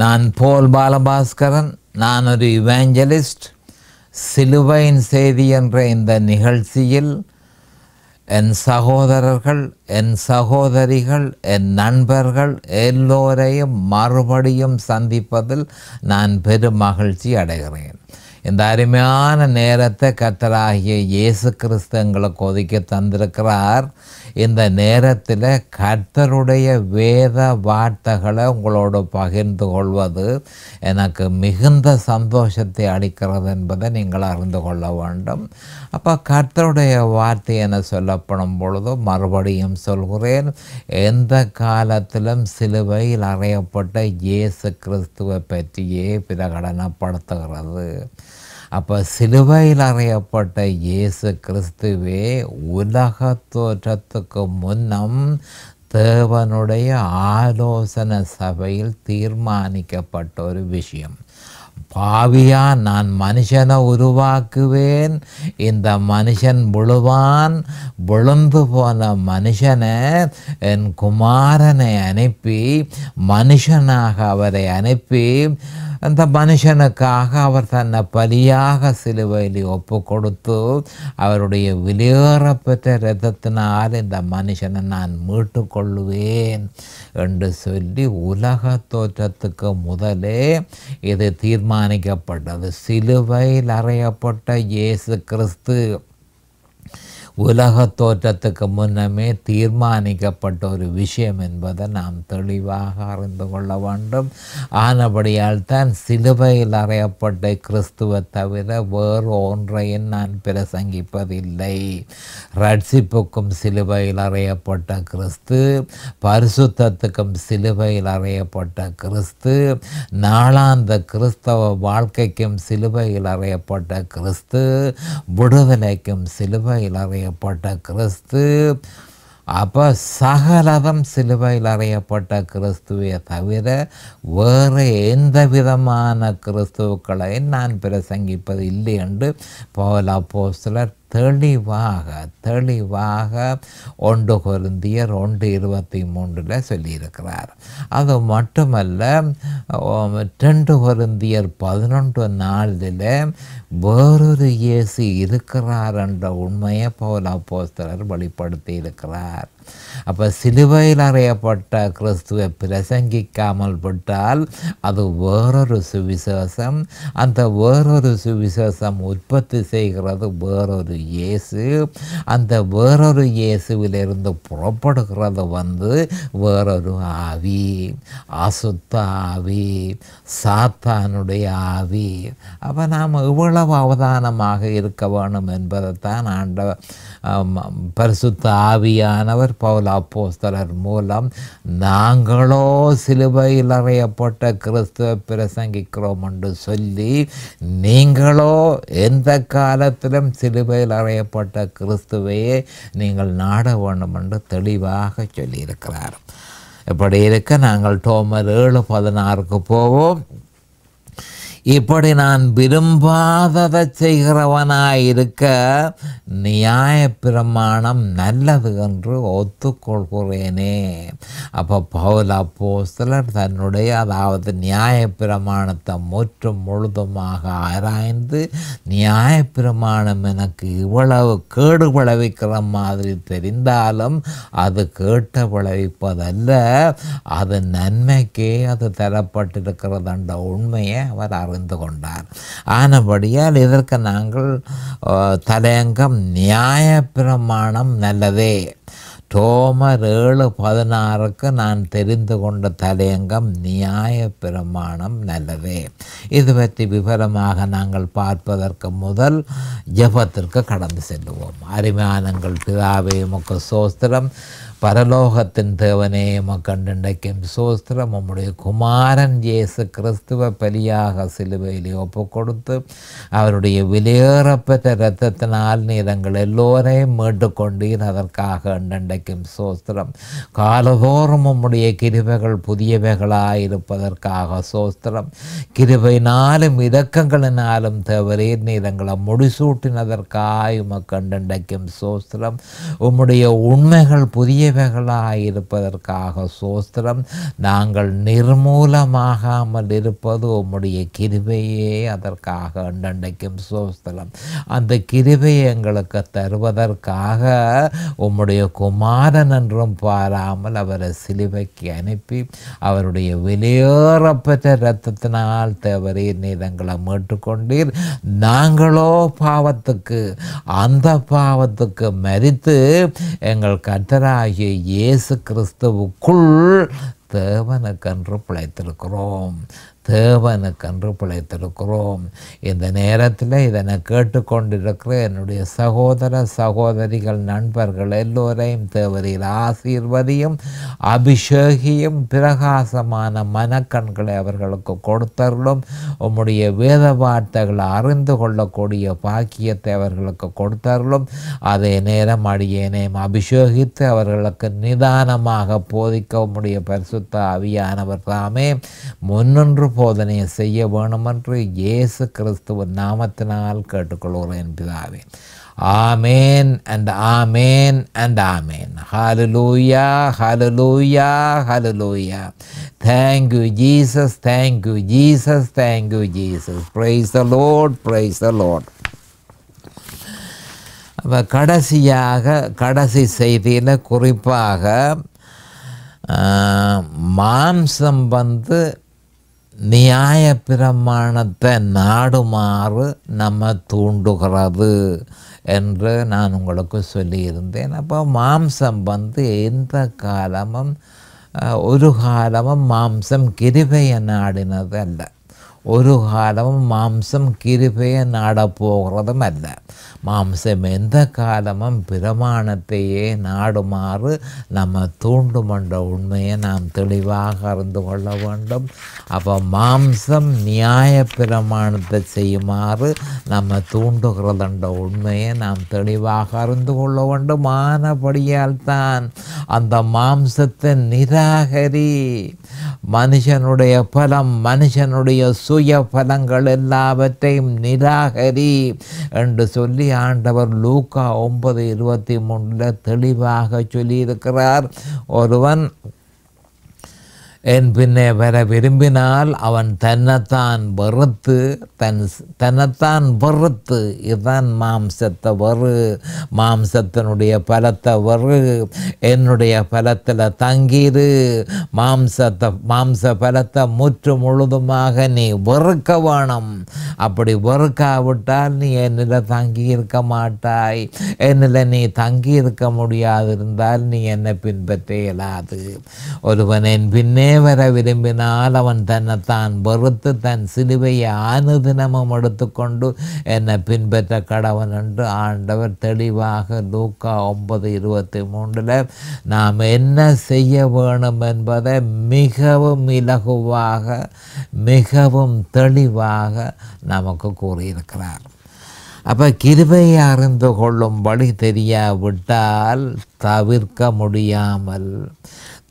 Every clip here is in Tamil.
நான் போல் பாலபாஸ்கரன் நான் ஒரு இவாஞ்சலிஸ்ட் சிலுவையின் செய்தி என்ற இந்த நிகழ்ச்சியில் என் சகோதரர்கள் என் சகோதரிகள் என் நண்பர்கள் எல்லோரையும் மறுபடியும் சந்திப்பதில் நான் பெரும் மகிழ்ச்சி அடைகிறேன் இந்த அருமையான நேரத்தை கத்தராகிய இயேசு கிறிஸ்து எங்களுக்கு ஒதுக்கி தந்திருக்கிறார் இந்த நேரத்தில் கர்த்தருடைய வேத வார்த்தைகளை உங்களோடு பகிர்ந்து கொள்வது எனக்கு மிகுந்த சந்தோஷத்தை அளிக்கிறது என்பதை நீங்கள் அறிந்து கொள்ள வேண்டும் அப்போ கர்த்தருடைய வார்த்தை என சொல்லப்படும் பொழுது மறுபடியும் சொல்கிறேன் எந்த காலத்திலும் சிலுவையில் அறையப்பட்ட இயேசு கிறிஸ்துவை பற்றியே பிரகடனப்படுத்துகிறது அப்போ சிலுவையில் அறையப்பட்ட இயேசு கிறிஸ்துவே உலக தோற்றத்துக்கு முன்னம் தேவனுடைய ஆலோசனை சபையில் தீர்மானிக்கப்பட்ட ஒரு விஷயம் பாவியா நான் மனுஷனை உருவாக்குவேன் இந்த மனுஷன் முழுவான் விழுந்து போன மனுஷனை என் குமாரனை அனுப்பி மனுஷனாக அவரை அனுப்பி அந்த மனுஷனுக்காக அவர் தன்னை பலியாக சிலுவையில் ஒப்பு கொடுத்து அவருடைய വിലയേറപ്പെട്ട ரதத்தினால் இந்த மனுஷனை நான் மீட்டு கொள்ளுவேன் என்று சொல்லி உலக தோற்றத்துக்கு முதலே இது தீர்மானிக்கப்பட்டது சிலுவையில் அறையப்பட்ட இயேசு கிறிஸ்து உலக தோற்றத்துக்கு முன்னமே தீர்மானிக்கப்பட்ட ஒரு விஷயம் என்பதை நாம் தெளிவாக அறிந்து கொள்ள வேண்டும் ஆனபடியால் தான் சிலுவையில் அறையப்பட்ட கிறிஸ்துவ தவிர வேறு ஒன்றையும் நான் பிரசங்கிப்பதில்லை ரட்சிப்புக்கும் சிலுவையில் அறையப்பட்ட கிறிஸ்து பரிசுத்தத்துக்கும் சிலுவையில் அறையப்பட்ட கிறிஸ்து நாளாந்த கிறிஸ்தவ வாழ்க்கைக்கும் சிலுவையில் அறையப்பட்ட கிறிஸ்து விடுதலைக்கும் சிலுவையில் அறைய அறையப்பட்ட கிறிஸ்து அப்போ சகலதம் சிலுவையில் அறையப்பட்ட கிறிஸ்துவை தவிர வேறு எந்த விதமான கிறிஸ்துவுக்களை நான் பிரசங்கிப்பது இல்லை என்று அப்போ சிலர் தெளிவாக தெளிவாக ஒன்று குருந்தியர் ஒன்று இருபத்தி மூன்றில் சொல்லியிருக்கிறார் அது மட்டுமல்ல ரெண்டு குருந்தியர் பதினொன்று நாளில் வேறொரு இயேசு இருக்கிறார் என்ற உண்மையை பவுல் அப்போஸ்தலர் வெளிப்படுத்தி இருக்கிறார் அப்போ சிலுவையில் அறையப்பட்ட கிறிஸ்துவை பிரசங்கிக்காமல் விட்டால் அது வேறொரு சுவிசேஷம் அந்த வேறொரு சுவிசேஷம் உற்பத்தி செய்கிறது வேறொரு இயேசு அந்த வேறொரு இயேசுவிலிருந்து புறப்படுகிறது வந்து வேறொரு ஆவி அசுத்த ஆவி சாத்தானுடைய ஆவி அப்போ நாம் இவ்வளோ எவ்வளவு அவதானமாக இருக்க வேண்டும் என்பதைத்தான் ஆண்ட பரிசுத்த ஆவியானவர் பவுல் அப்போஸ்தலர் மூலம் நாங்களோ சிலுவையில் அறையப்பட்ட கிறிஸ்துவ பிரசங்கிக்கிறோம் என்று சொல்லி நீங்களோ எந்த காலத்திலும் சிலுவையில் அறையப்பட்ட கிறிஸ்துவையே நீங்கள் நாட வேண்டும் என்று தெளிவாக சொல்லியிருக்கிறார் இப்படி இருக்க நாங்கள் டோமர் ஏழு பதினாறுக்கு போவோம் இப்படி நான் விரும்பாததை செய்கிறவனாயிருக்க நியாயப்பிரமாணம் நல்லது என்று ஒத்துக்கொள்கிறேனே அப்போ பவுல் அப்போ தன்னுடைய அதாவது நியாயப்பிரமாணத்தை முற்றும் முழுதுமாக ஆராய்ந்து நியாயப்பிரமாணம் எனக்கு இவ்வளவு கேடு விளைவிக்கிற மாதிரி தெரிந்தாலும் அது கேட்ட விளைவிப்பதல்ல அது நன்மைக்கே அது என்ற உண்மையை அவர் அறிந்து கொண்டார் ஆனபடியால் இதற்கு நாங்கள் தலையங்கம் நியாய பிரமாணம் நல்லதே தோமர் ஏழு பதினாறுக்கு நான் தெரிந்து கொண்ட தலையங்கம் நியாய பிரமாணம் நல்லதே இது பற்றி விவரமாக நாங்கள் பார்ப்பதற்கு முதல் ஜபத்திற்கு கடந்து செல்லுவோம் அரிமானங்கள் பிதாவே முக்க சோஸ்திரம் പരലോകത്തിൻ ദേവനെ മക്കണ്ടുണ്ടെക്കും സ്തോത്രം നമ്മുടെ കുമാരൻ ജേസ് ക്രിസ്തുവ പലിയാക സിലുവയിലെ ഒപ്പുകൊടുത്ത് അവരുടെ വിലയേറപ്പെട്ട രക്തത്തിനാൽ നീളങ്ങൾ എല്ലാവരെയും மீட்டுக்கொண்டீர் அதற்காக என்றென்றைக்கும் சோஸ்திரம் காலதோறும் உம்முடைய கிருபைகள் புதியவைகளாயிருப்பதற்காக சோஸ்திரம் கிருபையினாலும் இதக்கங்களினாலும் தவறீர் நீதங்களை முடிசூட்டினதற்காய் உமக்கு என்றென்றைக்கும் சோஸ்திரம் உம்முடைய உண்மைகள் புதிய தேவைகளாய் இருப்பதற்காக சோஸ்திரம் நாங்கள் நிர்மூலமாகாமல் இருப்பது உம்முடைய கிருபையே அதற்காக அண்டண்டைக்கும் சோஸ்திரம் அந்த கிருபையை எங்களுக்கு தருவதற்காக உம்முடைய குமாரன் என்றும் பாராமல் அவரை சிலுவைக்கு அனுப்பி அவருடைய வெளியேறப்பட்ட இரத்தத்தினால் தவறீர் நீர் எங்களை மீட்டுக்கொண்டீர் நாங்களோ பாவத்துக்கு அந்த பாவத்துக்கு மறித்து எங்கள் கத்தராகி ஆண்டவராகிய இயேசு கிறிஸ்துவுக்குள் தேவனுக்கென்று பிழைத்திருக்கிறோம் அன்று பிழைத்திருக்கிறோம் இந்த நேரத்தில் இதனை கேட்டுக்கொண்டிருக்கிற என்னுடைய சகோதர சகோதரிகள் நண்பர்கள் எல்லோரையும் தேவரில் ஆசீர்வதியும் அபிஷேகியும் பிரகாசமான மனக்கண்களை அவர்களுக்கு கொடுத்தருளும் உம்முடைய வேத வார்த்தைகளை அறிந்து கொள்ளக்கூடிய பாக்கியத்தை அவர்களுக்கு கொடுத்தருளும் அதே நேரம் அடியேனையும் அபிஷேகித்து அவர்களுக்கு நிதானமாக போதிக்க உம்முடைய பரிசுத்த அவியானவர் தாமே முன்னின்று போதனையை செய்ய வேணுமென்று இயேசு கிறிஸ்துவ நாமத்தினால் கேட்டுக்கொள்கிறேன் பிதாவே amen and amen and amen hallelujah hallelujah hallelujah thank you Jesus thank you Jesus thank you Jesus praise a lord praise a lord அப்போ கடைசியாக கடைசி செய்தியில் குறிப்பாக மாம்சம் வந்து நியாய பிரமாணத்தை நாடுமாறு நம்ம தூண்டுகிறது என்று நான் உங்களுக்கு சொல்லியிருந்தேன் அப்போ மாம்சம் வந்து எந்த காலமும் ஒரு காலமும் மாம்சம் கிருபையை நாடினது அல்ல ஒரு காலமும் மாம்சம் கிருபையை நாடப்போகிறதும் அல்ல மாம்சம் எந்த காலமும் பிரமாணத்தையே நாடுமாறு நம்ம தூண்டுமன்ற உண்மையை நாம் தெளிவாக அறிந்து கொள்ள வேண்டும் அப்போ மாம்சம் நியாய பிரமாணத்தை செய்யுமாறு நம்ம தூண்டுகிறது என்ற உண்மையை நாம் தெளிவாக அறிந்து கொள்ள வேண்டும் ஆனபடியால் தான் அந்த மாம்சத்தை நிராகரி மனுஷனுடைய பலம் மனுஷனுடைய சுய பலங்கள் எல்லாவற்றையும் நிராகரி என்று சொல்லி சொல்லி ஆண்டவர் லூக்கா ஒன்பது இருபத்தி மூணில் தெளிவாக சொல்லியிருக்கிறார் ஒருவன் என் பின்னே வர விரும்பினால் அவன் தன்னைத்தான் வெறுத்து தன் தன்னைத்தான் வெறுத்து இதுதான் மாம்சத்தை வறு மாம்சத்தினுடைய பலத்தை வறு என்னுடைய பலத்தில் தங்கிடு மாம்சத்தை மாம்ச பலத்தை முற்று முழுதுமாக நீ வெறுக்க வேணும் அப்படி வெறுக்காவிட்டால் நீ என்னில் தங்கியிருக்க மாட்டாய் என்னில் நீ தங்கியிருக்க முடியாது இருந்தால் நீ என்னை பின்பற்ற இயலாது ஒருவன் என் பின்னே மேவர விரும்பினால் அவன் தன்னைத்தான் வெறுத்து தன் சிலுவையை அனுதினமும் எடுத்துக்கொண்டு என்னை பின்பற்ற கடவன் என்று ஆண்டவர் தெளிவாக லூக்கா ஒன்பது இருபத்தி மூன்றில் நாம் என்ன செய்ய வேணும் என்பதை மிகவும் இலகுவாக மிகவும் தெளிவாக நமக்கு கூறியிருக்கிறார் அப்போ கிருபையை அறிந்து கொள்ளும் வழி தெரியாவிட்டால் தவிர்க்க முடியாமல்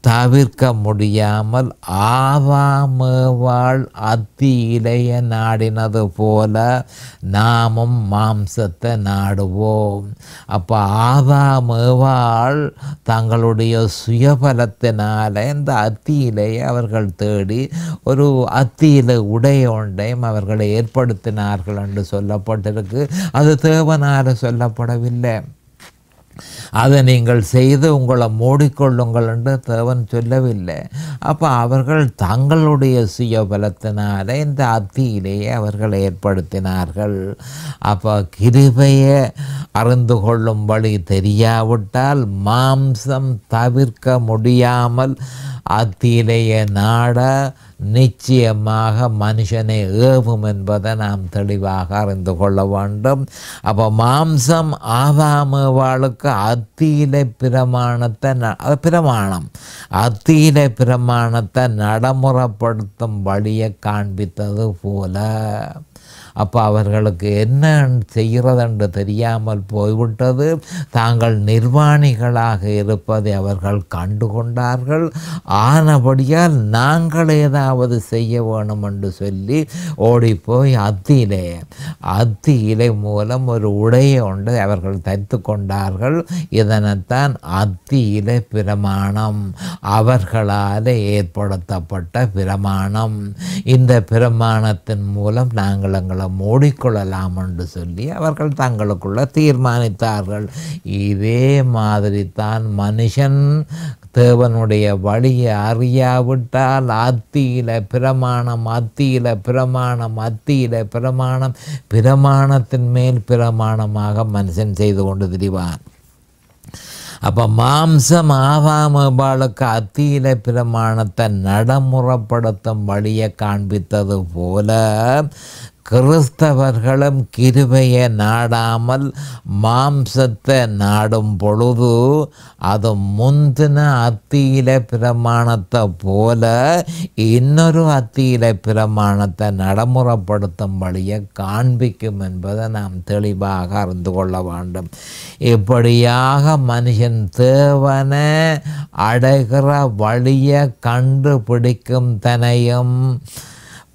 தவிர்க்க முடியாமல் ஆவாமேவாள் அத்தி இளைய நாடினது போல நாமும் மாம்சத்தை நாடுவோம் அப்போ ஆவாமேவாள் தங்களுடைய சுயபலத்தினால இந்த அத்தி இலையை அவர்கள் தேடி ஒரு அத்தியில உடைய ஒன்றையும் அவர்களை ஏற்படுத்தினார்கள் என்று சொல்லப்பட்டிருக்கு அது தேவனால் சொல்லப்படவில்லை அதை நீங்கள் செய்து உங்களை மூடிக்கொள்ளுங்கள் என்று தேவன் சொல்லவில்லை அப்போ அவர்கள் தங்களுடைய சுய இந்த அத்தியிலேயே அவர்கள் ஏற்படுத்தினார்கள் அப்போ கிருபையை அறிந்து கொள்ளும் வழி தெரியாவிட்டால் மாம்சம் தவிர்க்க முடியாமல் அத்தியிலேயே நாட நிச்சயமாக மனுஷனை ஏவும் என்பதை நாம் தெளிவாக அறிந்து கொள்ள வேண்டும் அப்போ மாம்சம் ஆவாமவாளுக்கு அத்தியிலை பிரமாணத்தை பிரமாணம் அத்தியிலை பிரமாணத்தை நடைமுறைப்படுத்தும் வழியை காண்பித்தது போல அப்போ அவர்களுக்கு என்ன செய்கிறதென்று தெரியாமல் போய்விட்டது தாங்கள் நிர்வாணிகளாக இருப்பதை அவர்கள் கண்டுகொண்டார்கள் ஆனபடியால் நாங்கள் ஏதாவது செய்ய வேணும் என்று சொல்லி ஓடிப்போய் அத்தியிலே அத்தி இலை மூலம் ஒரு உடையை ஒன்று அவர்கள் தைத்து கொண்டார்கள் இதனைத்தான் அத்தி இலை பிரமாணம் அவர்களால் ஏற்படுத்தப்பட்ட பிரமாணம் இந்த பிரமாணத்தின் மூலம் நாங்கள் எங்களை மூடிக்கொள்ளலாம் என்று சொல்லி அவர்கள் தங்களுக்குள்ள தீர்மானித்தார்கள் இதே மாதிரி தான் மனுஷன் தேவனுடைய வழியை அறியாவிட்டால் அத்தியில பிரமாணம் அத்தியில பிரமாணம் அத்தியில பிரமாணம் பிரமாணத்தின் மேல் பிரமாணமாக மனுஷன் செய்து கொண்டு திரிவான் அப்போ மாம்சம் ஆவாமபாளுக்கு அத்தியில பிரமாணத்தை நடைமுறைப்படுத்தும் வழியை காண்பித்தது போல கிறிஸ்தவர்களும் கிருபையை நாடாமல் மாம்சத்தை நாடும் பொழுது அது முந்தின அத்தியில பிரமாணத்தை போல இன்னொரு அத்தியில பிரமாணத்தை நடைமுறைப்படுத்தும் வழியை காண்பிக்கும் என்பதை நாம் தெளிவாக அறிந்து கொள்ள வேண்டும் இப்படியாக மனுஷன் தேவனை அடைகிற வழியை கண்டுபிடிக்கும் தனையும்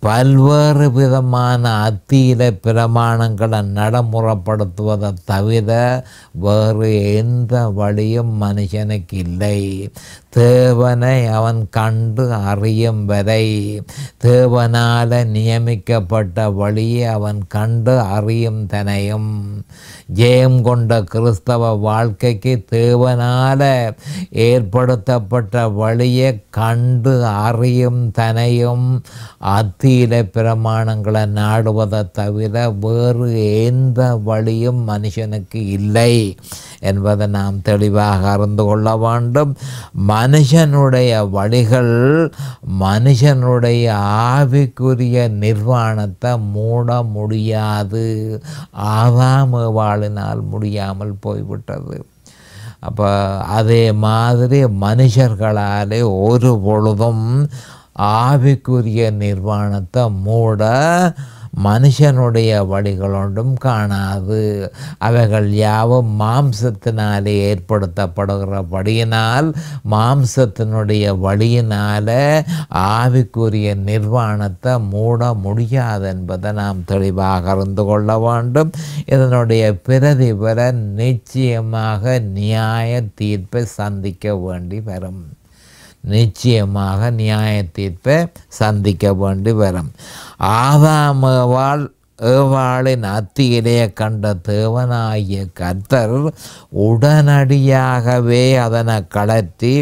பல்வேறு விதமான அத்தீத பிரமாணங்களை நடைமுறைப்படுத்துவதை தவிர வேறு எந்த வழியும் மனுஷனுக்கு இல்லை தேவனை அவன் கண்டு அறியும் வரை தேவனால் நியமிக்கப்பட்ட வழியை அவன் கண்டு அறியும் தனையும் ஜெயம் கொண்ட கிறிஸ்தவ வாழ்க்கைக்கு தேவனால் ஏற்படுத்தப்பட்ட வழியை கண்டு அறியும் தனையும் அத்தி புத்தியிலே பிரமாணங்களை நாடுவதை தவிர வேறு எந்த வழியும் மனுஷனுக்கு இல்லை என்பதை நாம் தெளிவாக அறிந்து கொள்ள வேண்டும் மனுஷனுடைய வழிகள் மனுஷனுடைய ஆவிக்குரிய நிர்வாணத்தை மூட முடியாது வாழினால் முடியாமல் போய்விட்டது அப்போ அதே மாதிரி மனுஷர்களாலே ஒரு பொழுதும் ஆவிக்குரிய நிர்வாணத்தை மூட மனுஷனுடைய வழிகளொன்றும் காணாது அவைகள் யாவும் மாம்சத்தினாலே வழியினால் மாம்சத்தினுடைய வழியினால் ஆவிக்குரிய நிர்வாணத்தை மூட முடியாது என்பதை நாம் தெளிவாக அறிந்து கொள்ள வேண்டும் இதனுடைய பிரதிபர நிச்சயமாக நியாய தீர்ப்பை சந்திக்க வேண்டி வரும் நிச்சயமாக நியாய தீர்ப்பை சந்திக்க வேண்டி வரும் ஆதாமவாள் ஏவாளின் அத்தியிலே கண்ட தேவனாகிய கர்த்தர் உடனடியாகவே அதனை கலத்தி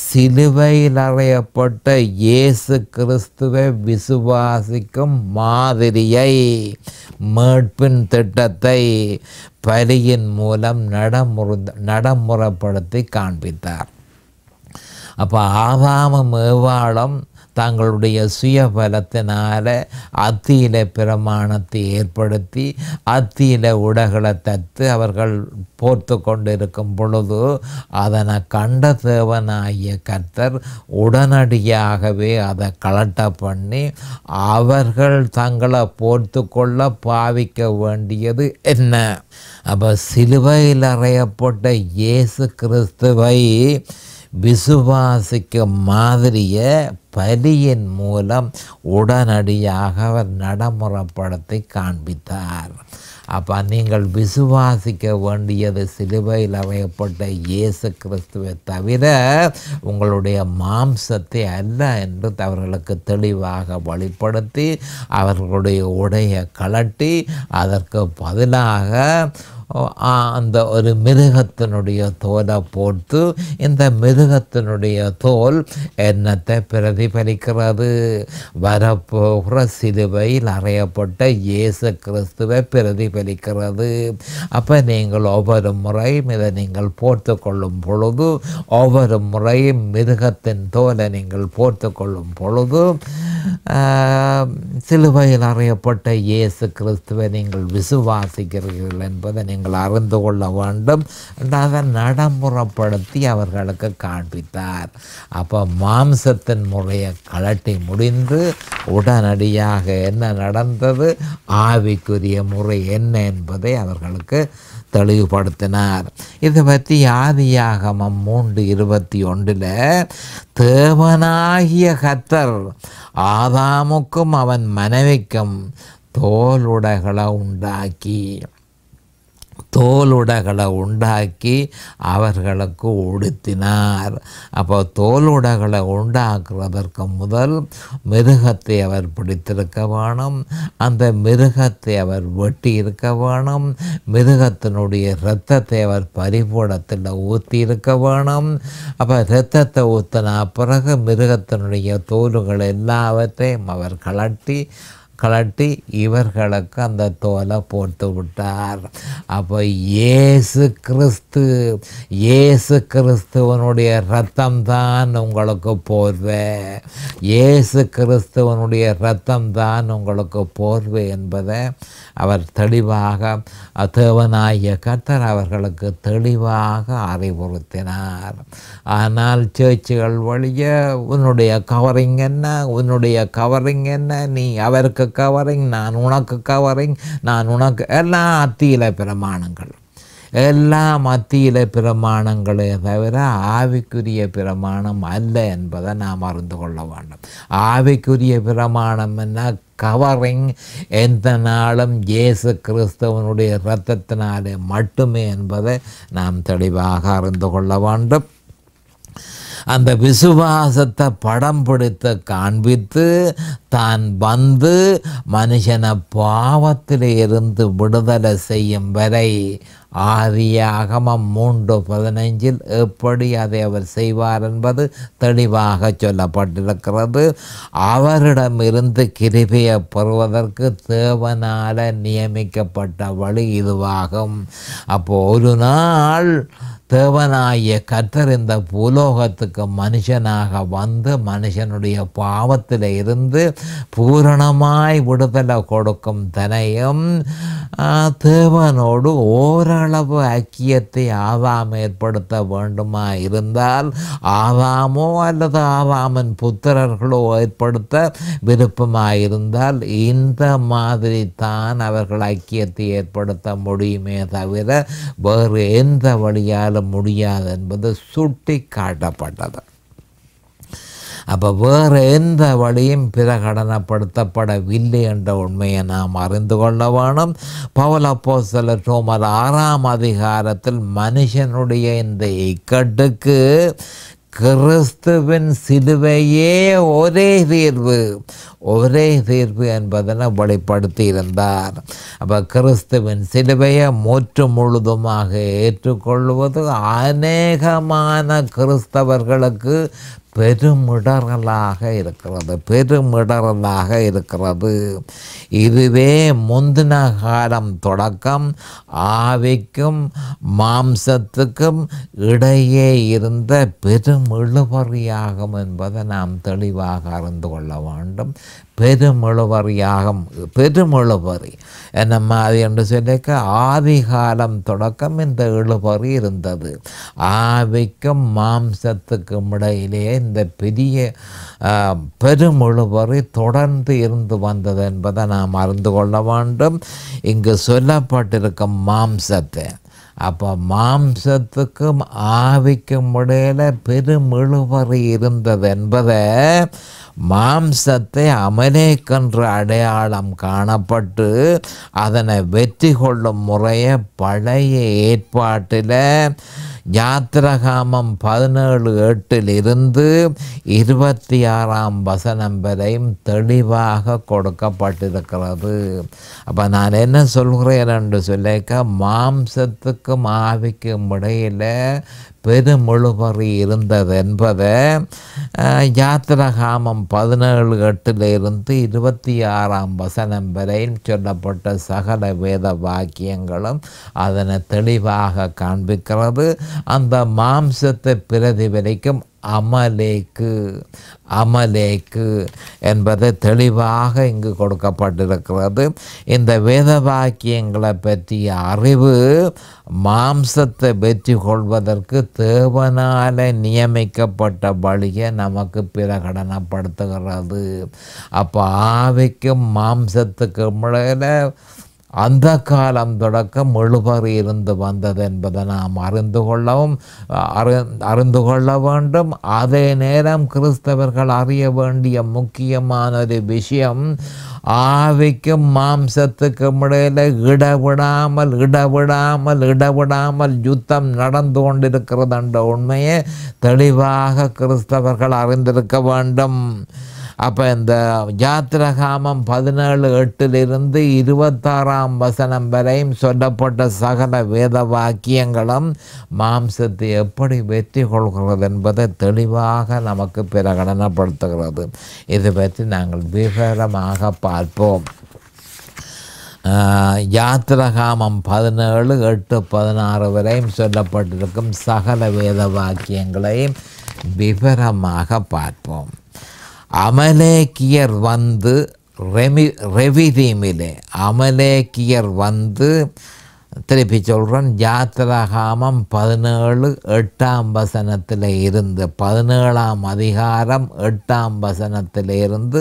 சிலுவையில் அறையப்பட்ட இயேசு கிறிஸ்துவை விசுவாசிக்கும் மாதிரியை மீட்பின் திட்டத்தை பலியின் மூலம் நடமுற நடைமுறைப்படுத்தி காண்பித்தார் அப்போ ആവാമം மேவாளம் தங்களுடைய சுயபலத்தினால் அத்தியில பிரமாணத்தை ஏற்படுத்தி அத்தியில உடகளை தத்து அவர்கள் போர்த்து கொண்டு இருக்கும் பொழுது அதனை கண்ட தேவனாகிய கர்த்தர் உடனடியாகவே அதை கலட்ட பண்ணி அவர்கள் தங்களை போர்த்து கொள்ள பாவிக்க வேண்டியது என்ன அப்போ சிலுவையில் அறையப்பட்ட இயேசு கிறிஸ்துவை விசுவாசிக்கும் மாதிரிய பலியின் மூலம் உடனடியாக அவர் நடைமுறைப்படுத்தி காண்பித்தார் அப்போ நீங்கள் விசுவாசிக்க வேண்டியது சிலுவையில் அவையப்பட்ட இயேசு கிறிஸ்துவை தவிர உங்களுடைய மாம்சத்தை அல்ல என்று அவர்களுக்கு தெளிவாக வழிப்படுத்தி அவர்களுடைய உடையை கலட்டி அதற்கு பதிலாக அந்த ஒரு மிருகத்தினுடைய தோலை போட்டு இந்த மிருகத்தினுடைய தோல் என்னத்தை பிரதிபலிக்கிறது வரப்போகிற சிலுவையில் அறையப்பட்ட இயேசு கிறிஸ்துவை பிரதிபலிக்கிறது அப்போ நீங்கள் ஒவ்வொரு முறையும் இதை நீங்கள் போர்த்து கொள்ளும் பொழுது ஒவ்வொரு முறையும் மிருகத்தின் தோலை நீங்கள் போர்த்து கொள்ளும் பொழுது சிலுவையில் அறையப்பட்ட இயேசு கிறிஸ்துவை நீங்கள் விசுவாசிக்கிறீர்கள் என்பதை நீங்கள் அறிந்து கொள்ள வேண்டும் அதை நடைமுறைப்படுத்தி அவர்களுக்கு காண்பித்தார் அப்போ மாம்சத்தின் முறையை கலட்டி முடிந்து உடனடியாக என்ன நடந்தது ஆவிக்குரிய முறை என்ன என்பதை அவர்களுக்கு தெளிவுபடுத்தினார் இதை பற்றி ஆதியாகமம் மூன்று இருபத்தி ஒன்றில் தேவனாகிய கத்தர் ஆதாமுக்கும் அவன் மனைவிக்கும் தோல் உடைகளை உண்டாக்கி தோலுடகளை உண்டாக்கி அவர்களுக்கு உடுத்தினார் அப்போ தோலுடகளை உண்டாக்குறதற்கு முதல் மிருகத்தை அவர் பிடித்திருக்க வேணும் அந்த மிருகத்தை அவர் வெட்டி இருக்க வேணும் மிருகத்தினுடைய இரத்தத்தை அவர் பரிபூடத்தில் ஊற்றி இருக்க வேணும் அப்போ இரத்தத்தை ஊற்றின பிறகு மிருகத்தினுடைய தோல்கள் எல்லாவற்றையும் அவர் கலட்டி கலட்டி இவர்களுக்கு அந்த தோலை போட்டு விட்டார் அப்போ ஏசு கிறிஸ்து ஏசு கிறிஸ்துவனுடைய ரத்தம் தான் உங்களுக்கு போர்வை ஏசு கிறிஸ்துவனுடைய ரத்தம் தான் உங்களுக்கு போர்வை என்பதை அவர் தெளிவாக தேவனாய கர்த்தர் அவர்களுக்கு தெளிவாக அறிவுறுத்தினார் ஆனால் சேர்ச்சுகள் வழிய உன்னுடைய கவரிங் என்ன உன்னுடைய கவரிங் என்ன நீ அவருக்கு கவரிங் நான் உனக்கு கவரிங் நான் உனக்கு எல்லாம் அத்தியில பிரமாணங்கள் எல்லா மத்தியில பிரமாணங்களே தவிர ஆவிக்குரிய பிரமாணம் அல்ல என்பதை நாம் அறிந்து கொள்ள வேண்டும் ஆவிக்குரிய பிரமாணம் என்ன கவரிங் எந்த நாளும் இயேசு கிறிஸ்தவனுடைய இரத்தத்தினாலே மட்டுமே என்பதை நாம் தெளிவாக அறிந்து கொள்ள வேண்டும் அந்த விசுவாசத்தை படம் பிடித்து காண்பித்து தான் வந்து மனுஷனை பாவத்தில் இருந்து விடுதலை செய்யும் வரை ஆரியாகமம் மூன்று பதினைஞ்சில் எப்படி அதை அவர் செய்வார் என்பது தெளிவாக சொல்லப்பட்டிருக்கிறது அவரிடமிருந்து கிருபியை பெறுவதற்கு தேவனால் நியமிக்கப்பட்ட வழி இதுவாகும் அப்போ ஒரு நாள் தேவனாகிய கத்தர் இந்த பூலோகத்துக்கு மனுஷனாக வந்து மனுஷனுடைய பாவத்தில் இருந்து பூரணமாய் விடுதலை கொடுக்கும் தனையும் தேவனோடு ஓரளவு ஐக்கியத்தை ஆவாம் ஏற்படுத்த வேண்டுமா இருந்தால் ஆவாமோ அல்லது ஆவாமன் புத்திரர்களோ ஏற்படுத்த விருப்பமாக இருந்தால் இந்த மாதிரி தான் அவர்கள் ஐக்கியத்தை ஏற்படுத்த முடியுமே தவிர வேறு எந்த வழியாலும் முடியாது என்பது சுட்டி காட்டப்பட்டது அப்போ வேறு எந்த வழியும் பிரகடனப்படுத்தப்படவில்லை என்ற உண்மையை நாம் அறிந்து கொள்ள வேணும் பவலப்போ சில டோமர் ஆறாம் அதிகாரத்தில் மனுஷனுடைய இந்த இக்கட்டுக்கு கிறிஸ்துவின் சிலுவையே ஒரே தீர்வு ஒரே தீர்வு என்பதனை வெளிப்படுத்தி இருந்தார் அப்போ கிறிஸ்துவின் சிலுவையை மூற்று முழுதுமாக ஏற்றுக்கொள்வது அநேகமான கிறிஸ்தவர்களுக்கு பெருமிடறலாக இருக்கிறது பெருமிடறலாக இருக்கிறது இதுவே முந்தின காலம் தொடக்கம் ஆவிக்கும் மாம்சத்துக்கும் இடையே இருந்த பெருமிழுபறியாகும் என்பதை நாம் தெளிவாக அறிந்து கொள்ள வேண்டும் பெருமிழுவர் யாகம் என்ன என்னம்மா என்று சொல்லிக்க ஆதிகாலம் தொடக்கம் இந்த இழுபறி இருந்தது ஆவிக்கும் மாம்சத்துக்கும் இடையிலே இந்த பெரிய பெருமிழுபறி தொடர்ந்து இருந்து வந்தது என்பதை நாம் அறிந்து கொள்ள வேண்டும் இங்கு சொல்லப்பட்டிருக்கும் மாம்சத்தை அப்போ மாம்சத்துக்கும் ஆவிக்கும் இடையில பெரும் இழுவறி இருந்தது என்பதை மாம்சத்தை அமலேக்கென்ற அடையாளம் காணப்பட்டு அதனை வெற்றி கொள்ளும் முறையை பழைய ஏற்பாட்டில் யாத்திரகாமம் பதினேழு எட்டில் இருந்து இருபத்தி ஆறாம் வசனம் வரையும் தெளிவாக கொடுக்கப்பட்டிருக்கிறது அப்போ நான் என்ன சொல்கிறேன் என்று சொல்லிக்க மாம்சத்துக்கும் ஆவிக்கும் இடையில் பெருமெழுபறி இருந்தது என்பதை யாத்திரகாமம் பதினேழு எட்டிலிருந்து இருபத்தி ஆறாம் வசனம் வரையும் சொல்லப்பட்ட சகல வேத வாக்கியங்களும் அதனை தெளிவாக காண்பிக்கிறது அந்த மாம்சத்தை பிரதிபலிக்கும் அமலேக்கு அமலேக்கு என்பது தெளிவாக இங்கு கொடுக்கப்பட்டிருக்கிறது இந்த வேத வாக்கியங்களை பற்றிய அறிவு மாம்சத்தை வெற்றி கொள்வதற்கு தேவனால் நியமிக்கப்பட்ட வழியை நமக்கு பிரகடனப்படுத்துகிறது அப்போ ஆவிக்கும் மாம்சத்துக்கு மேலே அந்த காலம் தொடக்கம் இருந்து வந்தது என்பதை நாம் அறிந்து கொள்ளவும் அறிந்து கொள்ள வேண்டும் அதே நேரம் கிறிஸ்தவர்கள் அறிய வேண்டிய முக்கியமான ஒரு விஷயம் ஆவிக்கும் மாம்சத்துக்கும் இடையில் இடவிடாமல் இடவிடாமல் இடவிடாமல் யுத்தம் நடந்து கொண்டிருக்கிறது என்ற உண்மையை தெளிவாக கிறிஸ்தவர்கள் அறிந்திருக்க வேண்டும் அப்போ இந்த ஜாத்திரகாமம் பதினேழு எட்டிலிருந்து இருபத்தாறாம் வசனம் வரையும் சொல்லப்பட்ட சகல வேத வாக்கியங்களும் மாம்சத்தை எப்படி வெற்றி கொள்கிறது என்பதை தெளிவாக நமக்கு பிரகடனப்படுத்துகிறது இது பற்றி நாங்கள் விவரமாக பார்ப்போம் யாத்திரகாமம் பதினேழு எட்டு பதினாறு வரையும் சொல்லப்பட்டிருக்கும் சகல வேத வாக்கியங்களையும் விவரமாக பார்ப்போம் அமலேக்கியர் வந்து ரெமி ரெவிதீமிலே அமலேக்கியர் வந்து திருப்பி சொல்கிறேன் ஜாத்திரகாமம் பதினேழு எட்டாம் வசனத்தில் இருந்து பதினேழாம் அதிகாரம் எட்டாம் வசனத்தில் இருந்து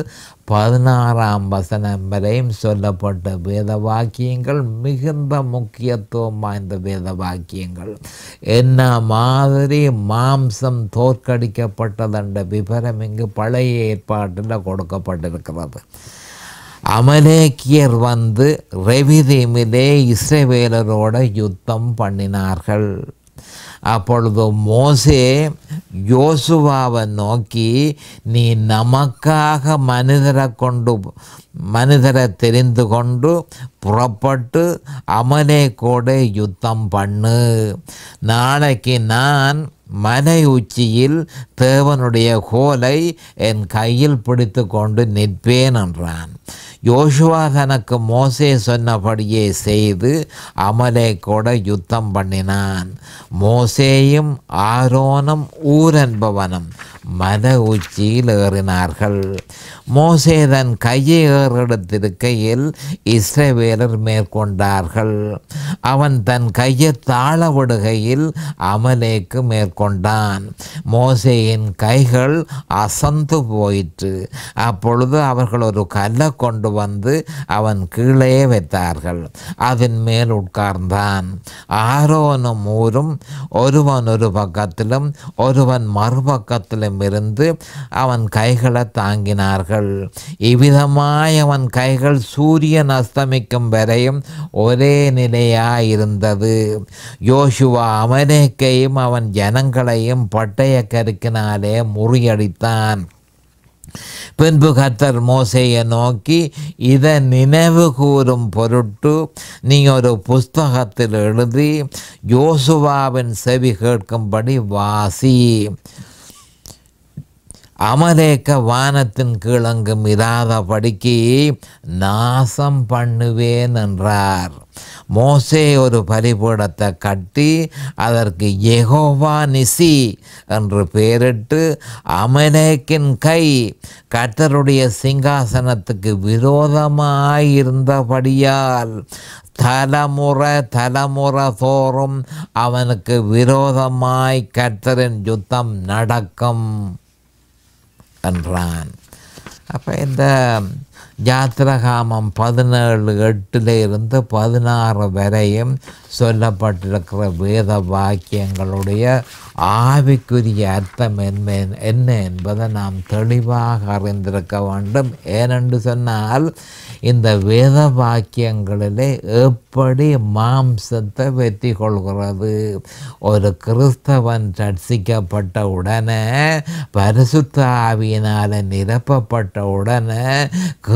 பதினாறாம் வசனம் வரையும் சொல்லப்பட்ட வேத வாக்கியங்கள் மிகுந்த முக்கியத்துவம் வாய்ந்த வேத வாக்கியங்கள் என்ன மாதிரி மாம்சம் தோற்கடிக்கப்பட்டதென்ற விவரம் இங்கு பழைய ஏற்பாட்டில் கொடுக்கப்பட்டிருக்கிறது அமலேக்கியர் வந்து ரெவிதீமிலே இஸ்ரவேலரோட யுத்தம் பண்ணினார்கள் அப்பொழுது மோசே யோசுவாவை நோக்கி நீ நமக்காக மனிதரை கொண்டு மனிதரை தெரிந்து கொண்டு புறப்பட்டு அமலே கூட யுத்தம் பண்ணு நாளைக்கு நான் மலை உச்சியில் தேவனுடைய கோலை என் கையில் பிடித்து கொண்டு நிற்பேன் என்றான் யோசுவா தனக்கு மோசே சொன்னபடியே செய்து அமலே கூட யுத்தம் பண்ணினான் மோசேயும் ஆரோனும் ஊரன்பவனும் மத உச்சியில் ஏறினார்கள் மோசே தன் கையை ஏறெடுத்திருக்கையில் இஸ்ரவேலர் மேற்கொண்டார்கள் அவன் தன் கையை தாழ விடுகையில் அமலேக்கு மேற்கொண்டான் மோசேயின் கைகள் அசந்து போயிற்று அப்பொழுது அவர்கள் ஒரு கல்லை கொண்டு வந்து அவன் கீழே வைத்தார்கள் அதன் மேல் உட்கார்ந்தான் ஆரோனும் ஊரும் ஒருவன் ஒரு பக்கத்திலும் ஒருவன் மறுபக்கத்திலும் இருந்து அவன் கைகளை தாங்கினார்கள் கைகள் இவ்விதமாய் அவன் கைகள் சூரியன் அஸ்தமிக்கும் வரையும் ஒரே நிலையாய் இருந்தது யோசுவா அமரேக்கையும் அவன் ஜனங்களையும் பட்டய கருக்கினாலே முறியடித்தான் பின்பு கர்த்தர் மோசையை நோக்கி இதை நினைவு கூறும் பொருட்டு நீ ஒரு புஸ்தகத்தில் எழுதி யோசுவாவின் செவி கேட்கும்படி வாசி அமலேக்க வானத்தின் கீழங்கும் இராத படிக்கு நாசம் பண்ணுவேன் என்றார் மோசே ஒரு பலிபீடத்தை கட்டி அதற்கு எகோவா நிசி என்று பெயரிட்டு அமலேக்கின் கை கட்டருடைய சிங்காசனத்துக்கு விரோதமாயிருந்தபடியால் தலைமுறை தலைமுறை தோறும் அவனுக்கு விரோதமாய் கர்த்தரின் யுத்தம் நடக்கும் pelan-pelan apa itu ஜாத்திரகாமம் பதினேழு எட்டிலிருந்து இருந்து பதினாறு வரையும் சொல்லப்பட்டிருக்கிற வேத வாக்கியங்களுடைய ஆவிக்குரிய அர்த்தம் என்ன என்ன என்பதை நாம் தெளிவாக அறிந்திருக்க வேண்டும் ஏனென்று சொன்னால் இந்த வேத வாக்கியங்களிலே எப்படி மாம்சத்தை வெற்றி கொள்கிறது ஒரு கிறிஸ்தவன் ரட்சிக்கப்பட்ட உடனே பரிசுத்த ஆவியினால் நிரப்பப்பட்ட உடனே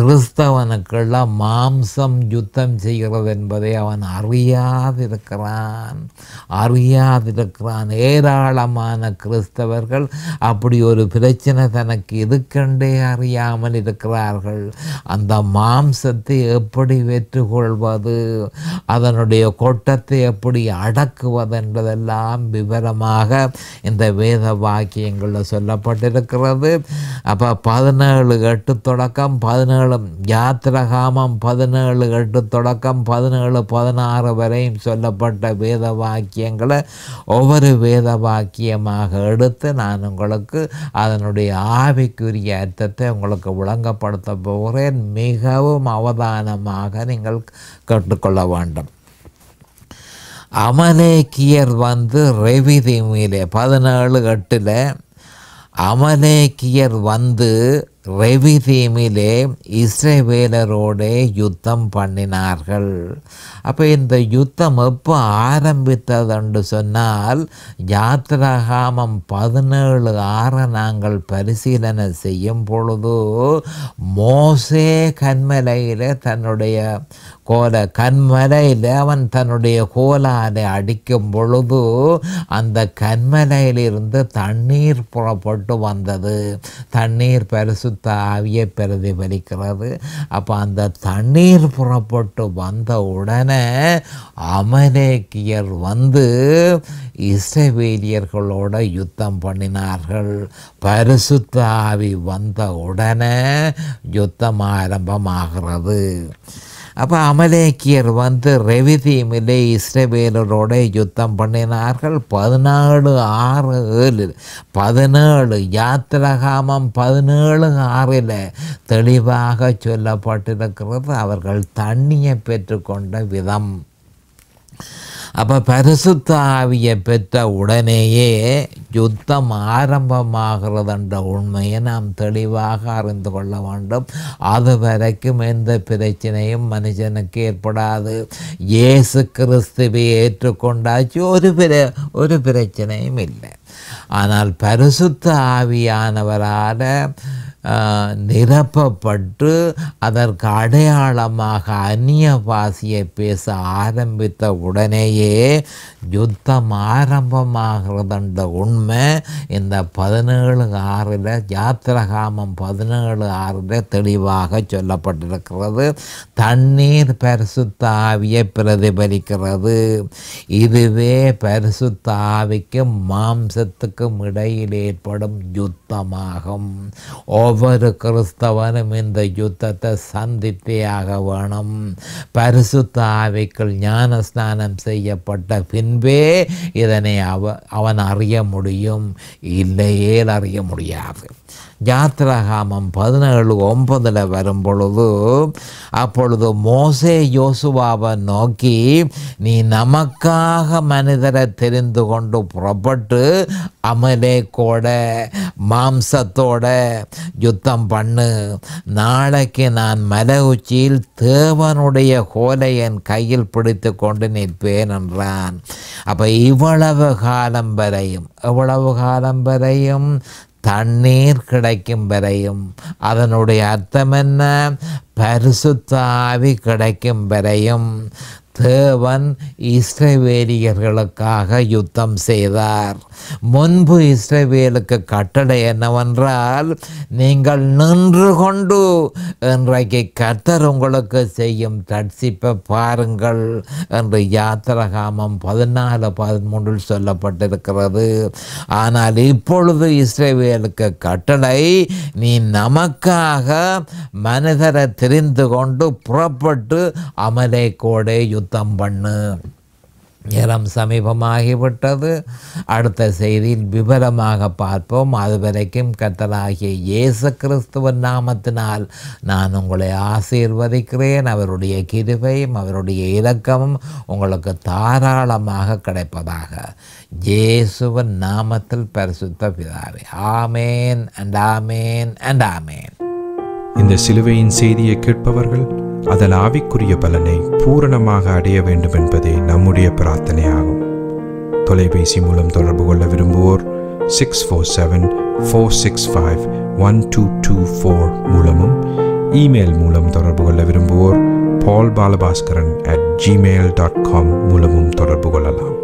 கிறிஸ்தவனுக்கெல்லாம் மாம்சம் யுத்தம் செய்கிறது என்பதை அவன் அறியாதிருக்கிறான் அறியாதிருக்கிறான் ஏராளமான கிறிஸ்தவர்கள் அப்படி ஒரு பிரச்சனை தனக்கு இருக்கண்டே அறியாமல் இருக்கிறார்கள் அந்த மாம்சத்தை எப்படி வெற்றுக்கொள்வது அதனுடைய கொட்டத்தை எப்படி அடக்குவது என்பதெல்லாம் விவரமாக இந்த வேத வாக்கியங்களில் சொல்லப்பட்டிருக்கிறது அப்போ பதினேழு எட்டு தொடக்கம் பதினேழு யாத்திரகாமம் பதினேழு எட்டு தொடக்கம் பதினேழு பதினாறு வரையும் சொல்லப்பட்ட வேத வாக்கியங்களை ஒவ்வொரு வேத வாக்கியமாக எடுத்து நான் உங்களுக்கு அதனுடைய ஆவிக்குரிய அர்த்தத்தை உங்களுக்கு விளங்கப்படுத்த போகிறேன் மிகவும் அவதானமாக நீங்கள் கேட்டுக்கொள்ள வேண்டும் அமலேக்கியர் வந்து ரெவிதிமிலே பதினேழு எட்டில் அமலேக்கியர் வந்து ரெவிதீமிலே இஸ்ரேவேலரோடு யுத்தம் பண்ணினார்கள் அப்போ இந்த யுத்தம் எப்போ ஆரம்பித்ததுண்டு சொன்னால் யாத்ராகாமம் பதினேழு ஆறை நாங்கள் பரிசீலனை செய்யும் பொழுது மோசே கண்மலையில் தன்னுடைய கோல கண்மலையில் அவன் தன்னுடைய கோலாலை அடிக்கும் பொழுது அந்த கண்மலையிலிருந்து தண்ணீர் புறப்பட்டு வந்தது தண்ணீர் பரிசு பரிசுத்த ஆவியை பிரதிபலிக்கிறது அப்போ அந்த தண்ணீர் புறப்பட்டு வந்த உடனே அமலேக்கியர் வந்து இசைவேலியர்களோட யுத்தம் பண்ணினார்கள் பரிசுத்த ஆவி வந்த உடனே யுத்தம் ஆரம்பமாகிறது அப்போ அமலேக்கியர் வந்து ரெவிதீமிலே இஸ்ரவேலரோட யுத்தம் பண்ணினார்கள் பதினாலு ஆறு ஏழு பதினேழு யாத்திரகாமம் பதினேழு ஆறில் தெளிவாக சொல்லப்பட்டிருக்கிறது அவர்கள் தண்ணியை பெற்றுக்கொண்ட விதம் அப்போ பரிசுத்த ஆவியை பெற்ற உடனேயே யுத்தம் ஆரம்பமாகிறது என்ற உண்மையை நாம் தெளிவாக அறிந்து கொள்ள வேண்டும் அது வரைக்கும் எந்த பிரச்சனையும் மனுஷனுக்கு ஏற்படாது இயேசு கிறிஸ்துவை ஏற்றுக்கொண்டாச்சு ஒரு பிர ஒரு பிரச்சனையும் இல்லை ஆனால் பரிசுத்த ஆவியானவரான நிரப்பப்பட்டு அதற்கு அடையாளமாக அந்நிய பாசியை பேச ஆரம்பித்த உடனேயே யுத்தம் ஆரம்பமாகிறதுன்ற உண்மை இந்த பதினேழு ஆறில் ஜாத்திரகாமம் பதினேழு ஆறில் தெளிவாக சொல்லப்பட்டிருக்கிறது தண்ணீர் பரிசுத்தாவியை பிரதிபலிக்கிறது இதுவே பரிசுத்தாவிக்கும் மாம்சத்துக்கும் இடையில் ஏற்படும் யுத்தமாகும் ஓ ஒவ்வொரு கிறிஸ்தவனும் இந்த யுத்தத்தை சந்தித்தேயாக வேணும் பரிசுத்த ஆவிக்குள் ஞான செய்யப்பட்ட பின்பே இதனை அவ அவன் அறிய முடியும் இல்லையே அறிய முடியாது யாத்ராகாமம் பதினேழு ஒன்பதில் வரும் பொழுது அப்பொழுது மோசே யோசுவாவை நோக்கி நீ நமக்காக மனிதரை தெரிந்து கொண்டு புறப்பட்டு அமலே கூட மாம்சத்தோட யுத்தம் பண்ணு நாளைக்கு நான் மலை உச்சியில் தேவனுடைய கோலை என் கையில் பிடித்து கொண்டு நிற்பேன் என்றான் அப்போ இவ்வளவு காலம் வரையும் எவ்வளவு காலம் வரையும் தண்ணீர் கிடைக்கும் வரையும் அதனுடைய அர்த்தம் என்ன பரிசுத்தாவி கிடைக்கும் வரையும் தேவன் இஸ்ரவேலியர்களுக்காக யுத்தம் செய்தார் முன்பு இஸ்ரவேலுக்கு கட்டளை என்னவென்றால் நீங்கள் நின்று கொண்டு இன்றைக்கு கர்த்தர் உங்களுக்கு செய்யும் தட்சிப்பை பாருங்கள் என்று யாத்திரகாமம் பதினாலு பதிமூன்றில் சொல்லப்பட்டிருக்கிறது ஆனால் இப்பொழுது இஸ்ரேவேலுக்கு கட்டளை நீ நமக்காக மனிதரை தெரிந்து கொண்டு புறப்பட்டு அமலை கூட யுத்தம் பண்ணு நேரம் சமீபமாகிவிட்டது அடுத்த செய்தியில் விபரமாக பார்ப்போம் அது வரைக்கும் கத்தராகிய இயேசு கிறிஸ்துவன் நாமத்தினால் நான் உங்களை ஆசீர்வதிக்கிறேன் அவருடைய கிருவையும் அவருடைய இலக்கமும் உங்களுக்கு தாராளமாக கிடைப்பதாக இயேசுவன் நாமத்தில் பரிசுத்த பிதாரே ஆமேன் அண்ட் ஆமேன் அண்ட் ஆமேன் இந்த சிலுவையின் செய்தியை கேட்பவர்கள் அதன் ஆவிக்குரிய பலனை பூரணமாக அடைய வேண்டும் என்பதே நம்முடைய பிரார்த்தனையாகும் தொலைபேசி மூலம் தொடர்பு கொள்ள விரும்புவோர் six four seven four six five one two two four மூலமும் இமெயில் மூலம் தொடர்பு கொள்ள விரும்புவோர் Paul Balabhaskaran at Gmail dot com மூலமும் தொடர்பு கொள்ளலாம்